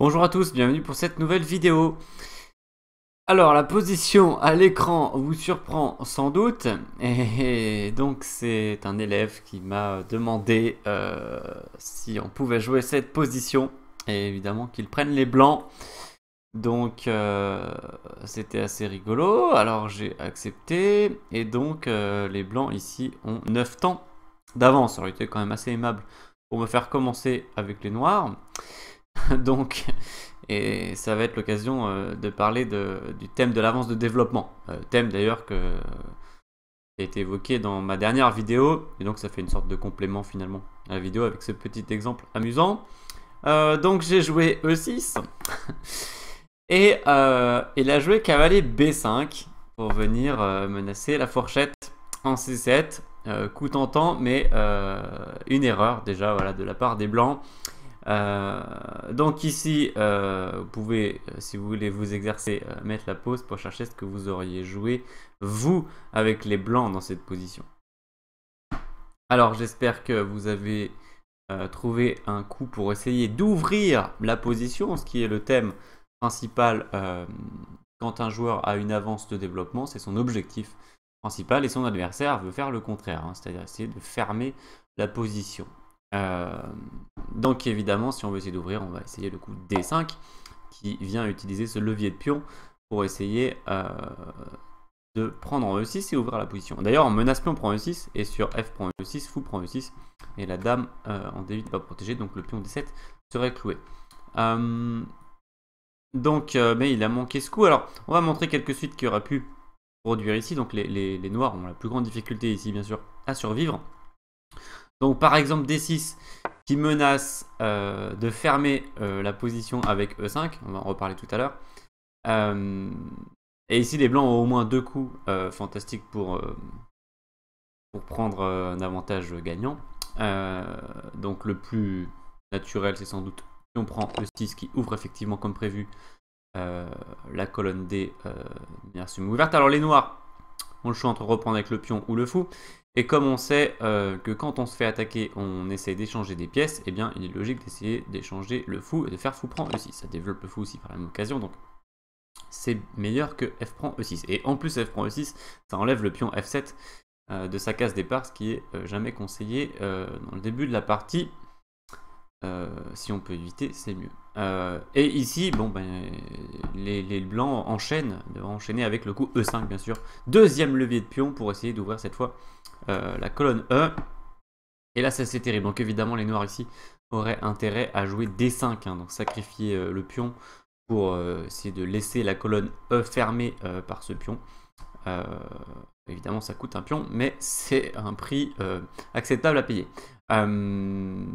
Bonjour à tous, bienvenue pour cette nouvelle vidéo. Alors la position à l'écran vous surprend sans doute et donc c'est un élève qui m'a demandé euh, si on pouvait jouer cette position et évidemment qu'il prenne les blancs. Donc euh, c'était assez rigolo, alors j'ai accepté et donc euh, les blancs ici ont 9 temps d'avance, ça aurait été quand même assez aimable pour me faire commencer avec les noirs. donc, et ça va être l'occasion euh, de parler du thème de l'avance de développement. Euh, thème d'ailleurs que, qui a été évoqué dans ma dernière vidéo, et donc ça fait une sorte de complément finalement à la vidéo avec ce petit exemple amusant. Euh, donc j'ai joué E6, et, il a joué cavalier B5 pour venir menacer la fourchette en C7. coup tentant, mais une erreur déjà voilà, de la part des Blancs. Euh, donc ici, euh, vous pouvez, euh, si vous voulez vous exercer, euh, mettre la pause pour chercher ce que vous auriez joué, vous, avec les blancs dans cette position. Alors j'espère que vous avez trouvé un coup pour essayer d'ouvrir la position, ce qui est le thème principal quand un joueur a une avance de développement, c'est son objectif principal et son adversaire veut faire le contraire, hein, c'est-à-dire essayer de fermer la position. Euh, donc évidemment, si on veut essayer d'ouvrir, on va essayer le coup D5 qui vient utiliser ce levier de pion pour essayer euh, de prendre en E6 et ouvrir la position. D'ailleurs, en menace pion prend E6 et sur F prend E6, fou prend E6 et la dame euh, en D8 n'est pas protégée, donc le pion D7 serait cloué. donc, mais il a manqué ce coup. Alors, on va montrer quelques suites qui auraient pu produire ici. Donc, les noirs ont la plus grande difficulté ici, bien sûr, à survivre. Donc par exemple D6 qui menace euh, de fermer euh, la position avec E5, on va en reparler tout à l'heure. Euh, et ici les blancs ont au moins deux coups fantastiques pour, pour prendre un avantage gagnant. donc le plus naturel c'est sans doute si on prend E6 qui ouvre effectivement comme prévu la colonne D bien sûr ouverte Alors les noirs on le choix entre reprendre avec le pion ou le fou. Et comme on sait euh, que quand on se fait attaquer, on essaie d'échanger des pièces, et eh bien il est logique d'essayer d'échanger le fou et de faire fou prend E6. Ça développe le fou aussi par la même occasion, donc c'est meilleur que F prend E6. Et en plus F prend E6, ça enlève le pion F7 euh, de sa case départ, ce qui est euh, jamais conseillé dans le début de la partie. Euh, si on peut éviter, c'est mieux. Euh, et ici, bon, ben, les, blancs enchaînent, enchaîner avec le coup E5 bien sûr. Deuxième levier de pion pour essayer d'ouvrir cette fois euh, la colonne E. Et là, ça c'est terrible. Donc évidemment, les noirs ici auraient intérêt à jouer D5, hein, donc sacrifier le pion pour essayer de laisser la colonne E fermée par ce pion. évidemment, ça coûte un pion, mais c'est un prix acceptable à payer. Euh,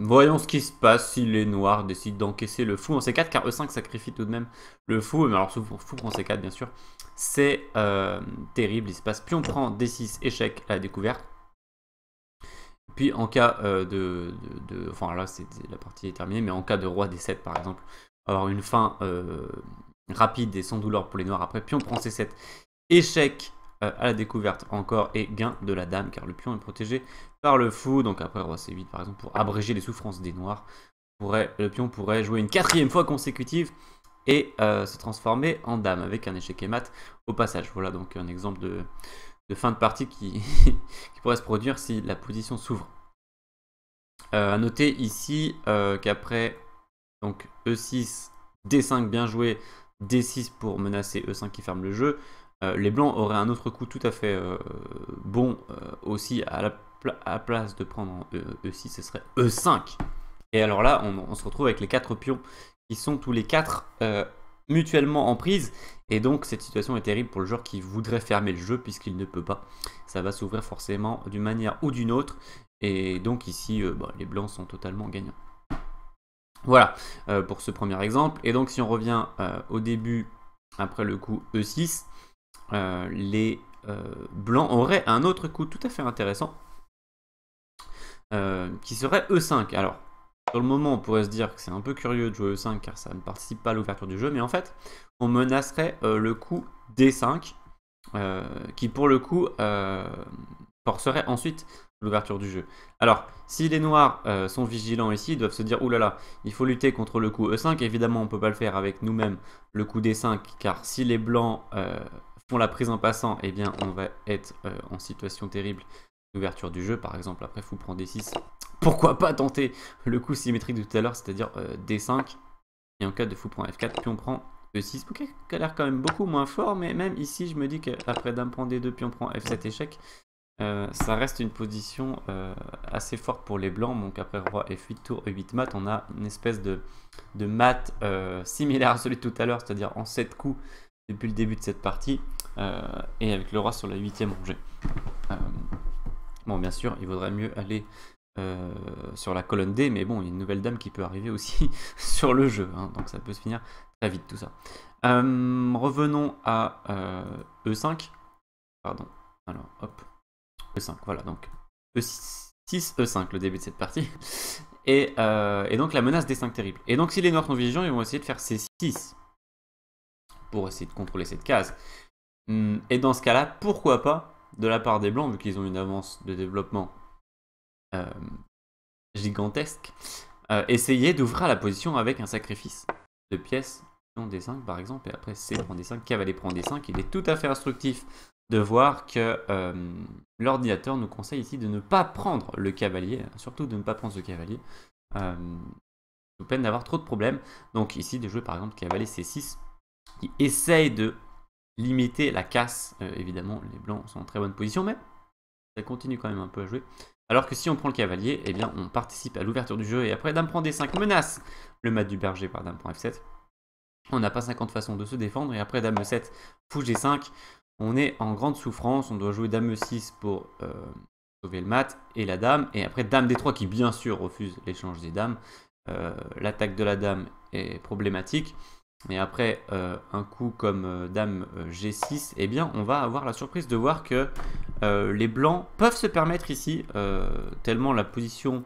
voyons ce qui se passe si les noirs décident d'encaisser le fou en C4, car E5 sacrifie tout de même le fou, mais alors fou, prend C4 bien sûr, c'est euh, terrible, il se passe pion prend D6, échec à la découverte. Puis en cas euh, de, de, Enfin là, c'est, la partie est terminée, mais en cas de roi D7 par exemple, avoir une fin rapide et sans douleur pour les noirs après, on prend C7, échec euh, à la découverte encore et gain de la dame car le pion est protégé par le fou. Donc après roi c8 par exemple pour abréger les souffrances des noirs. Pourrait, le pion pourrait jouer une quatrième fois consécutive et euh, se transformer en dame avec un échec et mat au passage. Voilà donc un exemple de, fin de partie qui, pourrait se produire si la position s'ouvre. Euh, à noter ici qu'après donc E6, D5 bien joué, D6 pour menacer E5 qui ferme le jeu, euh, les blancs auraient un autre coup tout à fait euh, bon euh, aussi à la place de prendre e 6 ce serait E5. Et alors là, on, se retrouve avec les quatre pions qui sont tous les quatre mutuellement en prise. Et donc cette situation est terrible pour le joueur qui voudrait fermer le jeu puisqu'il ne peut pas. Ça va s'ouvrir forcément d'une manière ou d'une autre. Et donc ici, bah, les blancs sont totalement gagnants. Voilà pour ce premier exemple. Et donc si on revient au début, après le coup E6, euh, les euh, blancs auraient un autre coup tout à fait intéressant, euh, qui serait E5. Alors, sur le moment, on pourrait se dire que c'est un peu curieux de jouer E5 car ça ne participe pas à l'ouverture du jeu, mais en fait, on menacerait le coup D5, qui pour le coup forcerait ensuite l'ouverture du jeu. Alors, si les noirs sont vigilants ici, ils doivent se dire, oulala, il faut lutter contre le coup E5. Évidemment, on ne peut pas le faire avec nous-mêmes, le coup D5, car si les blancs pour la prise en passant, eh bien, on va être euh, en situation terrible d'ouverture du jeu. Par exemple, après, fou prend D6. Pourquoi pas tenter le coup symétrique de tout à l'heure, c'est-à-dire euh, D5. Et en cas de fou prend F4, puis on prend E6. Ok, qui a l'air quand même beaucoup moins fort, mais même ici, je me dis qu'après dame prend D2, puis on prend F7 échec, euh, ça reste une position assez forte pour les blancs. Donc après roi F8, tour E8 mat, on a une espèce de, mat similaire à celui de tout à l'heure, c'est-à-dire en 7 coups, depuis le début de cette partie, euh, et avec le roi sur la huitième rangée. Euh, bon, bien sûr, il vaudrait mieux aller euh, sur la colonne D, mais bon, il y a une nouvelle dame qui peut arriver aussi sur le jeu, hein, donc ça peut se finir très vite tout ça. revenons à E5. E Pardon, alors hop, E5, voilà, donc E6, E5, le début de cette partie. Et, donc la menace des 5 terribles. Et donc si les noirs sont vision, ils vont essayer de faire C6 essayer de contrôler cette case. Hmm, et dans ce cas-là, pourquoi pas, de la part des Blancs, vu qu'ils ont une avance de développement euh, gigantesque, euh, essayer d'ouvrir la position avec un sacrifice de pièces, dont D5 par exemple, et après c'est prend des 5 cavalier prend des 5 Il est tout à fait instructif de voir que euh, l'ordinateur nous conseille ici de ne pas prendre le cavalier, surtout de ne pas prendre ce cavalier, sous peine d'avoir trop de problèmes. Donc ici, de jouer par exemple cavalier C6 qui essaye de limiter la casse. Euh, évidemment, les blancs sont en très bonne position, mais ça continue quand même un peu à jouer. Alors que si on prend le cavalier, eh bien, on participe à l'ouverture du jeu. Et après, dame prend d5 menace le mat du berger par dame prend f7. On n'a pas 50 façons de se défendre. Et après, dame e7, fou g5. On est en grande souffrance. On doit jouer dame e6 pour euh, sauver le mat et la dame. Et après, dame d3 qui, bien sûr, refuse l'échange des dames. Euh, l'attaque de la dame est problématique mais après euh, un coup comme euh, Dame euh, G6, eh bien on va avoir la surprise de voir que les blancs peuvent se permettre ici, tellement la position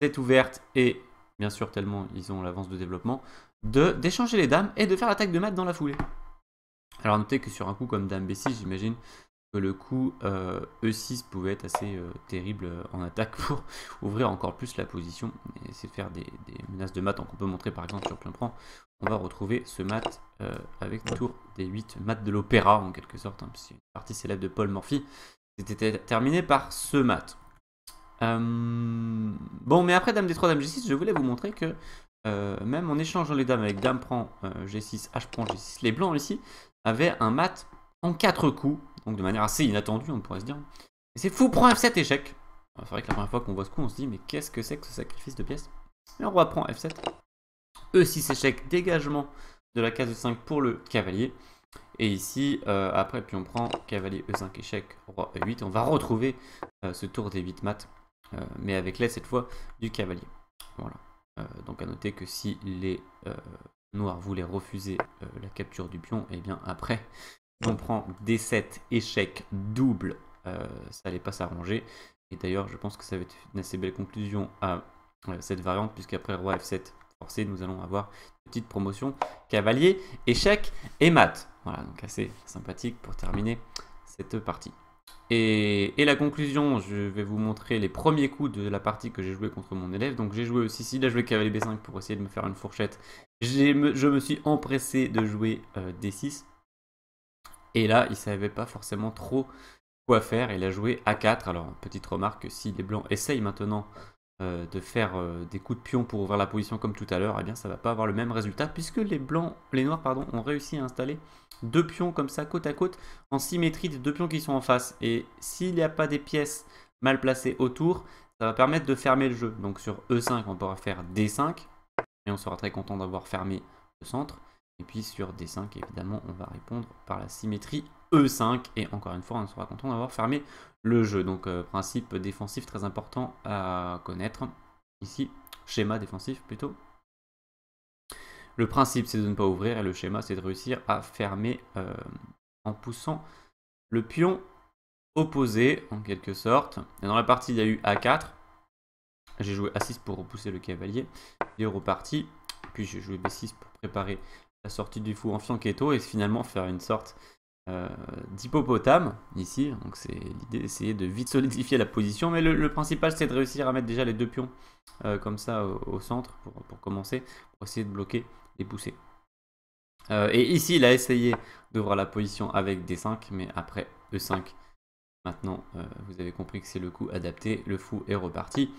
est ouverte et bien sûr tellement ils ont l'avance de développement, d'échanger les dames et de faire l'attaque de maths dans la foulée. Alors notez que sur un coup comme Dame B6, j'imagine, que le coup E6 euh, e pouvait être assez euh, terrible euh, en attaque pour ouvrir encore plus la position et essayer de faire des, menaces de mat. Donc on peut montrer par exemple sur plein prend, on va retrouver ce mat avec tour des 8 mat de l'opéra en quelque sorte, c'est hein, une partie célèbre de Paul Morphy c'était terminé par ce mat. bon, mais après Dame des 3 dames G6, je voulais vous montrer que même en échangeant les dames avec Dame prend G6, H prend G6, les blancs ici avaient un mat en 4 coups donc de manière assez inattendue, on pourrait se dire. c'est fou prends F7 échec. C'est vrai que la première fois qu'on voit ce coup, on se dit mais qu'est-ce que c'est que ce sacrifice de pièces Et on reprend F7. E6 échec, dégagement de la case de 5 pour le cavalier. Et ici, euh, après, puis on prend cavalier E5 échec, roi E8. On va retrouver euh, ce tour des 8 maths, euh, mais avec l'aide cette fois du cavalier. Voilà. donc à noter que si les noirs voulaient refuser la capture du pion, et eh bien après, on prend d 7 échec, double, euh, ça n'allait pas s'arranger. Et d'ailleurs, je pense que ça va être une assez belle conclusion à euh, cette variante, puisqu'après roi f7 forcé, nous allons avoir une petite promotion cavalier, échec et mat. Voilà, donc assez sympathique pour terminer cette partie. Et, la conclusion, je vais vous montrer les premiers coups de la partie que j'ai joué contre mon élève. Donc j'ai joué aussi, là je joué cavalier b5 pour essayer de me faire une fourchette. je me suis empressé de jouer euh, d6 et là, il ne savait pas forcément trop quoi faire. Il a joué a 4. Alors, petite remarque, si les Blancs essayent maintenant euh, de faire euh, des coups de pion pour ouvrir la position comme tout à l'heure, eh bien, ça va pas avoir le même résultat puisque les Blancs, les Noirs, pardon, ont réussi à installer deux pions comme ça, côte à côte, en symétrie des deux pions qui sont en face. Et s'il n'y a pas des pièces mal placées autour, ça va permettre de fermer le jeu. Donc sur E5, on pourra faire D5, et on sera très content d'avoir fermé le centre. Et puis sur D5, évidemment, on va répondre par la symétrie E5. Et encore une fois, on sera content d'avoir fermé le jeu. Donc euh, principe défensif très important à connaître. Ici, schéma défensif plutôt. Le principe, c'est de ne pas ouvrir et le schéma, c'est de réussir à fermer euh, en poussant le pion opposé, en quelque sorte. Et dans la partie, il y a eu A4. J'ai joué A6 pour repousser le cavalier. Et reparti. Puis j'ai joué B6 pour préparer la sortie du fou en fianchetto et finalement faire une sorte euh, d'hippopotame ici. Donc c'est l'idée d'essayer de vite solidifier la position. Mais le, principal c'est de réussir à mettre déjà les deux pions euh, comme ça au, centre pour, commencer, pour essayer de bloquer et pousser. Euh, et ici il a essayé d'ouvrir la position avec D5, mais après E5. Maintenant, vous avez compris que c'est le coup adapté, le fou est reparti.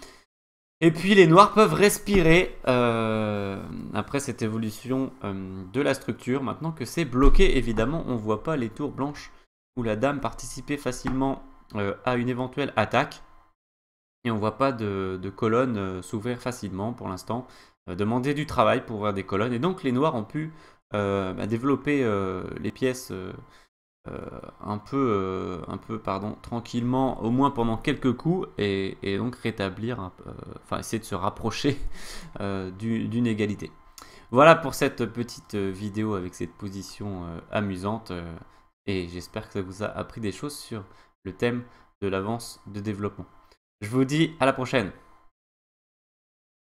Et puis les noirs peuvent respirer euh, après cette évolution euh, de la structure. Maintenant que c'est bloqué, évidemment, on ne voit pas les tours blanches où la dame participait facilement euh, à une éventuelle attaque. Et on ne voit pas de, de colonnes s'ouvrir facilement pour l'instant. demander du travail pour ouvrir des colonnes. Et donc les noirs ont pu bah, développer les pièces euh, un peu, euh, un peu pardon, tranquillement, au moins pendant quelques coups, et, donc rétablir, euh, enfin essayer de se rapprocher d'une égalité. Voilà pour cette petite vidéo avec cette position amusante, et j'espère que ça vous a appris des choses sur le thème de l'avance de développement. Je vous dis à la prochaine